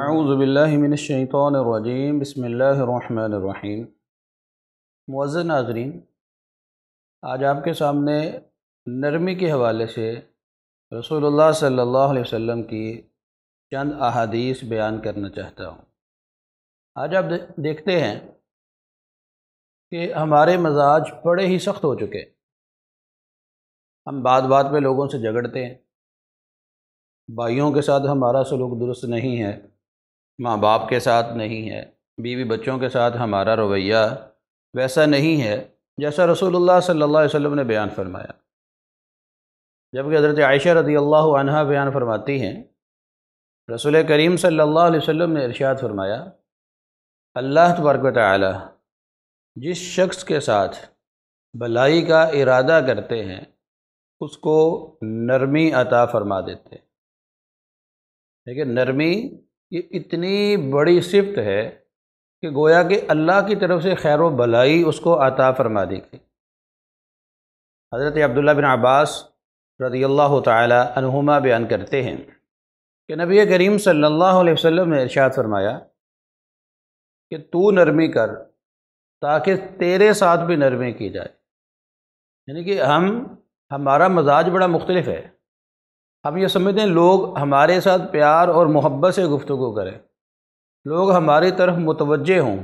अज़बिल्लिमिनशैतरजीम बसमीम मुज़ नाजरीन आज आपके सामने नरमी के हवाले से रसोल्ला सल्ला वसम की चंद अहादीस बयान करना चाहता हूँ आज आप देखते हैं कि हमारे मजाज बड़े ही सख्त हो चुके हैं हम बात बात पे लोगों से झगड़ते हैं भाइयों के साथ हमारा सलूक दुरुस्त नहीं है माँ बाप के साथ नहीं है बीवी बच्चों के साथ हमारा रवैया वैसा नहीं है जैसा रसूलुल्लाह सल्लल्लाहु अलैहि वसल्लम ने बयान फरमाया जबकि हज़रत आयशा रदी अल्लाह अनहा बयान फरमाती हैं रसूल करीम सल्लल्लाहु अलैहि वसल्लम ने इरशाद फरमाया अल्लाह तबरक जिस शख्स के साथ भलाई का इरादा करते हैं उसको नरमी अता फरमा देते हैं देखिए नरमी ये इतनी बड़ी सिफत है कि गोया कि अल्लाह की तरफ से खैर भलाई उसको अता फरमा दी गई हज़रत अब्दुल्ला बिन अब्बास रदी अल्लाह तहुमा बयान करते हैं कि नबी करीम सल्लल्लाहु अलैहि वसल्लम ने इरशाद फरमाया कि तू नरमी कर ताकि तेरे साथ भी नरमी की जाए यानी कि हम हमारा मजाज बड़ा मुख्तलिफ है हम ये समझते हैं लोग हमारे साथ प्यार और मोहब्बत से गुफ्तु करें लोग हमारी तरफ मुतवजह हों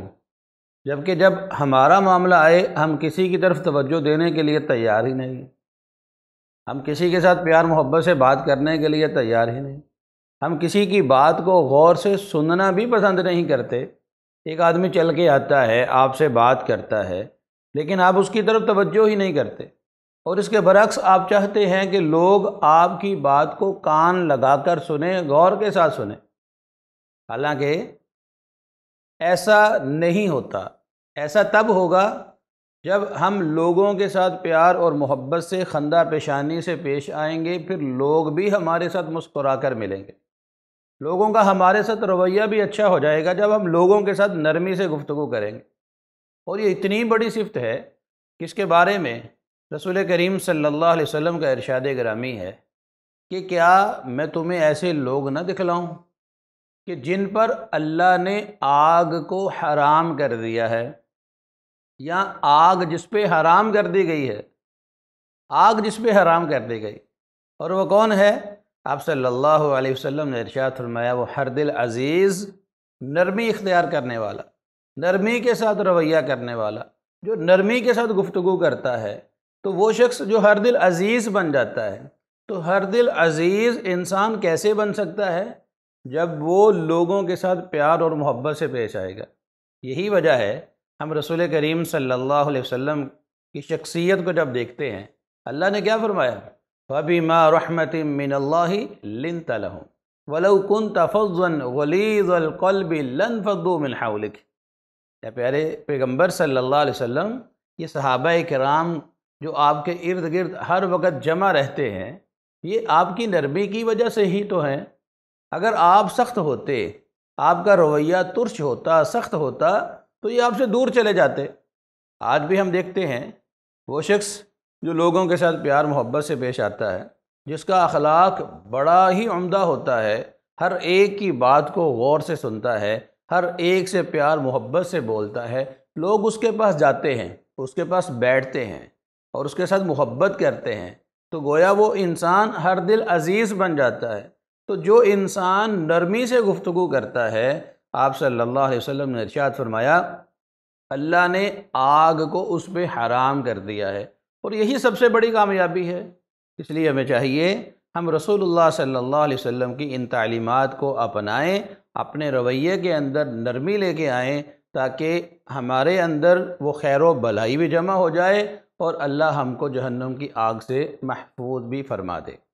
जबकि जब हमारा मामला आए हम किसी की तरफ तवज्जो देने के लिए तैयार ही नहीं हम किसी के साथ प्यार मोहब्बत से बात करने के लिए तैयार ही नहीं हम किसी की बात को गौर से सुनना भी पसंद नहीं करते एक आदमी चल के आता है आपसे बात करता है लेकिन आप उसकी तरफ तवज्जो ही नहीं करते और इसके बरक्स आप चाहते हैं कि लोग आपकी बात को कान लगाकर सुने गौर के साथ सुने हालांकि ऐसा नहीं होता ऐसा तब होगा जब हम लोगों के साथ प्यार और मोहब्बत से खंदा पेशानी से पेश आएंगे फिर लोग भी हमारे साथ मुस्कुरा कर मिलेंगे लोगों का हमारे साथ रवैया भी अच्छा हो जाएगा जब हम लोगों के साथ नरमी से गुफ्तु करेंगे और ये इतनी बड़ी सिफत है कि इसके बारे में रसूल करीम सल्लल्लाहु अलैहि वसल्लम का इरशाद ग्रामी है कि क्या मैं तुम्हें ऐसे लोग ना दिखलाऊं कि जिन पर अल्लाह ने आग को हराम कर दिया है या आग जिस पे हराम कर दी गई है आग जिस पे हराम कर दी गई और वो कौन है आप सल्लल्लाहु अलैहि वसल्लम ने इरशाद फरमाया वो हर दिल अज़ीज़ नरमी इख्तियार करने वाला नरमी के साथ रवैया करने वाला जो नरमी के साथ गुफ्तु करता है तो वो शख्स जो हर दिल अज़ीज़ बन जाता है तो हर दिल अज़ीज़ इंसान कैसे बन सकता है जब वो लोगों के साथ प्यार और मोहब्बत से पेश आएगा यही वजह है हम रसूल करीम सल्लल्लाहु अलैहि वसल्लम की शख्सियत को जब देखते हैं अल्लाह ने क्या फरमाया फबी माँ रहमत मिन तलहूँ वलकुन तफ़न वलीज़लकलब लन फ़दू मिन प्यारे पैगम्बर सल्ला वसम ये सहाबा कराम जो आपके इर्द गिर्द हर वक्त जमा रहते हैं ये आपकी नरमी की वजह से ही तो हैं अगर आप सख्त होते आपका रवैया तुर्श होता सख्त होता तो ये आपसे दूर चले जाते आज भी हम देखते हैं वो शख्स जो लोगों के साथ प्यार मोहब्बत से पेश आता है जिसका अखलाक बड़ा ही उम्दा होता है हर एक की बात को गौर से सुनता है हर एक से प्यार मोहब्बत से बोलता है लोग उसके पास जाते हैं उसके पास बैठते हैं और उसके साथ मोहब्बत करते हैं तो गोया वो इंसान हर दिल अजीज़ बन जाता है तो जो इंसान नरमी से गुफ्तु करता है आप सल्लल्लाहु अलैहि वसल्लम ने इरशाद फरमाया अल्लाह ने आग को उस पर हराम कर दिया है और यही सबसे बड़ी कामयाबी है इसलिए हमें चाहिए हम रसूलुल्लाह सल्लल्लाहु अलैहि वसल्लम की इन तलीमत को अपनाएं अपने रवैये के अंदर नरमी लेके आएं ताकि हमारे अंदर वो खैर भलाई भी जमा हो जाए और अल्लाह हमको जहन्नम की आग से महफूज भी फरमा दे